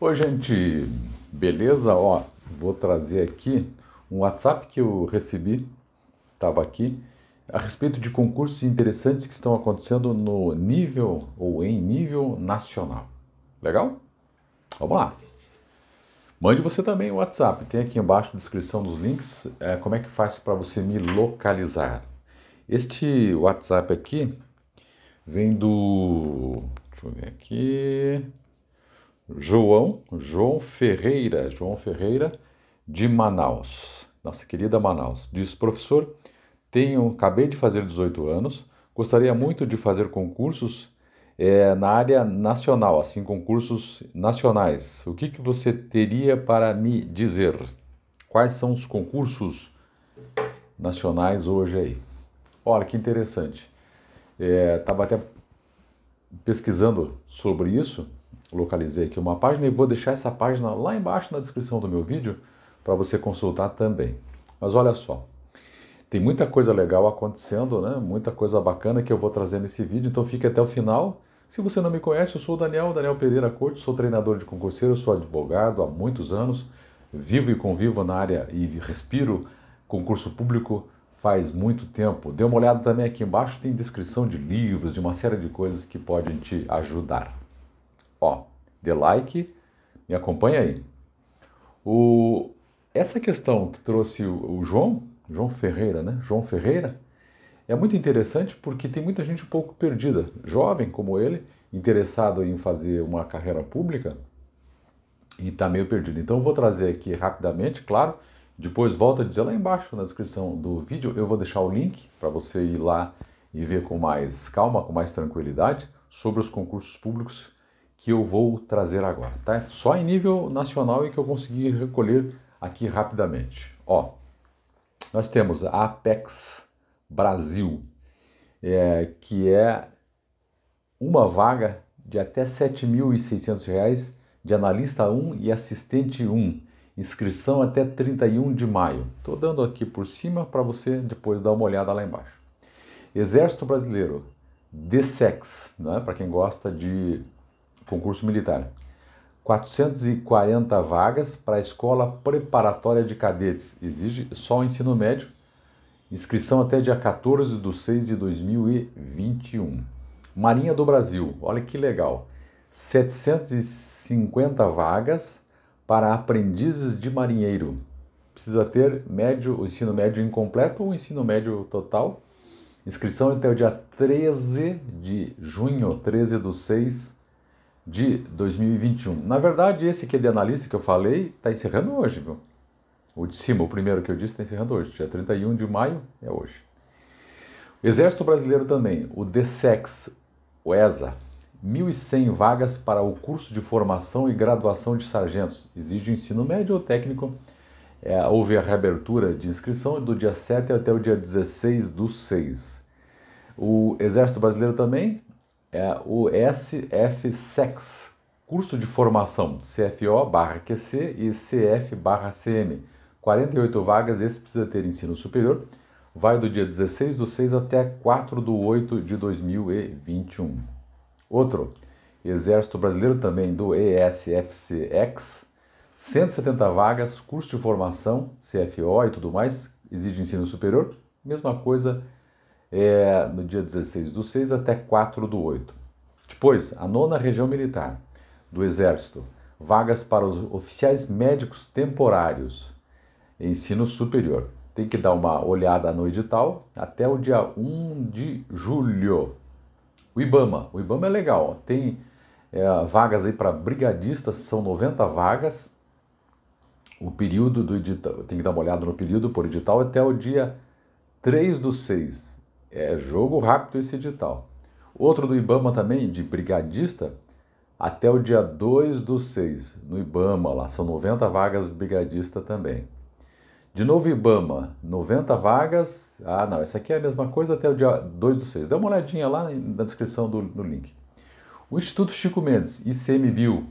Oi, gente, beleza? Ó, vou trazer aqui um WhatsApp que eu recebi, estava aqui, a respeito de concursos interessantes que estão acontecendo no nível ou em nível nacional. Legal? Vamos lá. Mande você também o WhatsApp. Tem aqui embaixo na descrição dos links é, como é que faz para você me localizar. Este WhatsApp aqui vem do. Deixa eu ver aqui. João, João Ferreira, João Ferreira de Manaus. Nossa querida Manaus. Diz: "Professor, tenho, acabei de fazer 18 anos, gostaria muito de fazer concursos é, na área nacional, assim, concursos nacionais. O que, que você teria para me dizer? Quais são os concursos nacionais hoje aí? Olha, que interessante. Estava eh, é, até pesquisando sobre isso localizei aqui uma página e vou deixar essa página lá embaixo na descrição do meu vídeo para você consultar também. Mas olha só, tem muita coisa legal acontecendo, né? Muita coisa bacana que eu vou trazer nesse vídeo, então fique até o final. Se você não me conhece, eu sou o Daniel, Daniel Pereira Corte, sou treinador de concurseiro, sou advogado há muitos anos, vivo e convivo na área e respiro concurso público faz muito tempo. Dê uma olhada também aqui embaixo, tem descrição de livros, de uma série de coisas que podem te ajudar. Ó, dê like, me acompanha aí. O, essa questão que trouxe o, o João, João Ferreira, né? João Ferreira, é muito interessante porque tem muita gente um pouco perdida, jovem como ele, interessado em fazer uma carreira pública e está meio perdido. Então eu vou trazer aqui rapidamente, claro. Depois volta a dizer lá embaixo na descrição do vídeo, eu vou deixar o link para você ir lá e ver com mais calma, com mais tranquilidade sobre os concursos públicos que eu vou trazer agora, tá? Só em nível nacional e que eu consegui recolher aqui rapidamente. Ó, nós temos a Apex Brasil, é, que é uma vaga de até R$ 7.600 de analista 1 e assistente 1. Inscrição até 31 de maio. Estou dando aqui por cima para você depois dar uma olhada lá embaixo. Exército Brasileiro, DSEX, né? para quem gosta de concurso militar. 440 vagas para a Escola Preparatória de Cadetes. Exige só o ensino médio. Inscrição até dia 14 de 6 de 2021. Marinha do Brasil, olha que legal. 750 vagas para aprendizes de marinheiro. Precisa ter médio, o ensino médio incompleto ou ensino médio total. Inscrição até o dia 13 de junho, 13 do 6 de 2021. Na verdade, esse aqui de analista que eu falei está encerrando hoje, viu? O de cima, o primeiro que eu disse, está encerrando hoje. Dia 31 de maio é hoje. Exército Brasileiro também, o DSEX, o ESA, 1.100 vagas para o curso de formação e graduação de sargentos. Exige ensino médio ou técnico. É, houve a reabertura de inscrição do dia 7 até o dia 16 do 6. O Exército Brasileiro também, é o SFSEX, curso de formação CFO/QC e CF/CM. 48 vagas, esse precisa ter ensino superior. Vai do dia 16 do 6 até 4 do 8 de 2021. Outro, Exército Brasileiro também do ESFCX, 170 vagas, curso de formação, CFO e tudo mais, exige ensino superior. Mesma coisa, é, no dia 16 do 6 até 4 do 8. Depois, a nona região militar do Exército, vagas para os oficiais médicos temporários, ensino superior. Tem que dar uma olhada no edital até o dia 1 de julho. O IBAMA, o IBAMA é legal, tem é, vagas aí para brigadistas, são 90 vagas. O período do edital, tem que dar uma olhada no período por edital até o dia 3 do 6 é jogo rápido esse edital. Outro do Ibama também, de brigadista, até o dia 2 do 6, no Ibama, lá são 90 vagas de brigadista também. De novo, Ibama, 90 vagas. Ah, não, essa aqui é a mesma coisa até o dia 2 do 6. Dá uma olhadinha lá na descrição do, do link. O Instituto Chico Mendes, ICMBio,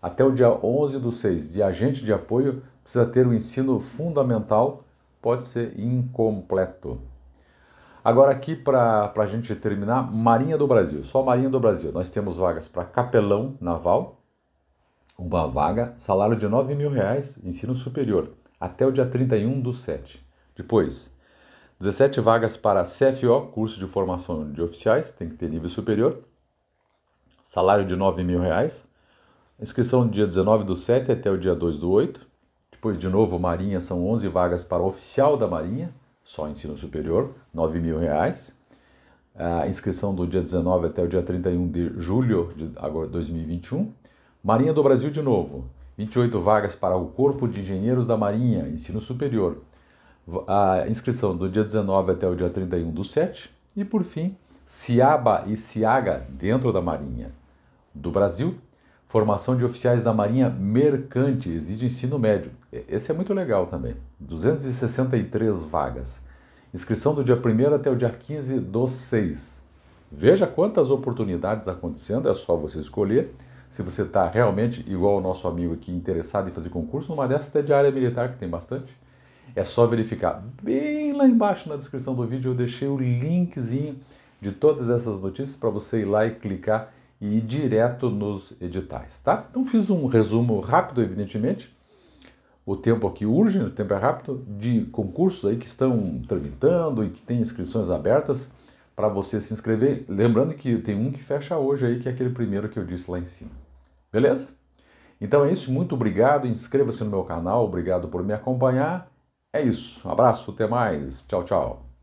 até o dia 11 do 6, de agente de apoio, precisa ter o um ensino fundamental, pode ser incompleto. Agora, aqui para a gente terminar, Marinha do Brasil, só Marinha do Brasil. Nós temos vagas para capelão naval, uma vaga, salário de 9 mil reais, ensino superior, até o dia 31 do 7. Depois, 17 vagas para CFO, curso de formação de oficiais, tem que ter nível superior, salário de 9 mil reais, inscrição do dia 19 do 7 até o dia 2 do 8. Depois, de novo, Marinha, são 11 vagas para oficial da Marinha, só ensino superior, 9 mil A inscrição do dia 19 até o dia 31 de julho de agora 2021. Marinha do Brasil de novo, 28 vagas para o Corpo de Engenheiros da Marinha, ensino superior. A inscrição do dia 19 até o dia 31 do 7. E por fim, Ciaba e Ciaga dentro da Marinha do Brasil, Formação de oficiais da Marinha Mercante exige ensino médio. Esse é muito legal também. 263 vagas. Inscrição do dia 1 até o dia 15 do 6. Veja quantas oportunidades acontecendo, é só você escolher. Se você está realmente, igual o nosso amigo aqui, interessado em fazer concurso, numa dessas até de área militar, que tem bastante, é só verificar. Bem lá embaixo na descrição do vídeo eu deixei o linkzinho de todas essas notícias para você ir lá e clicar e ir direto nos editais, tá? Então fiz um resumo rápido, evidentemente. O tempo aqui urge, o tempo é rápido, de concursos aí que estão tramitando e que tem inscrições abertas para você se inscrever. Lembrando que tem um que fecha hoje aí, que é aquele primeiro que eu disse lá em cima. Beleza? Então é isso, muito obrigado. Inscreva-se no meu canal, obrigado por me acompanhar. É isso, um abraço, até mais. Tchau, tchau.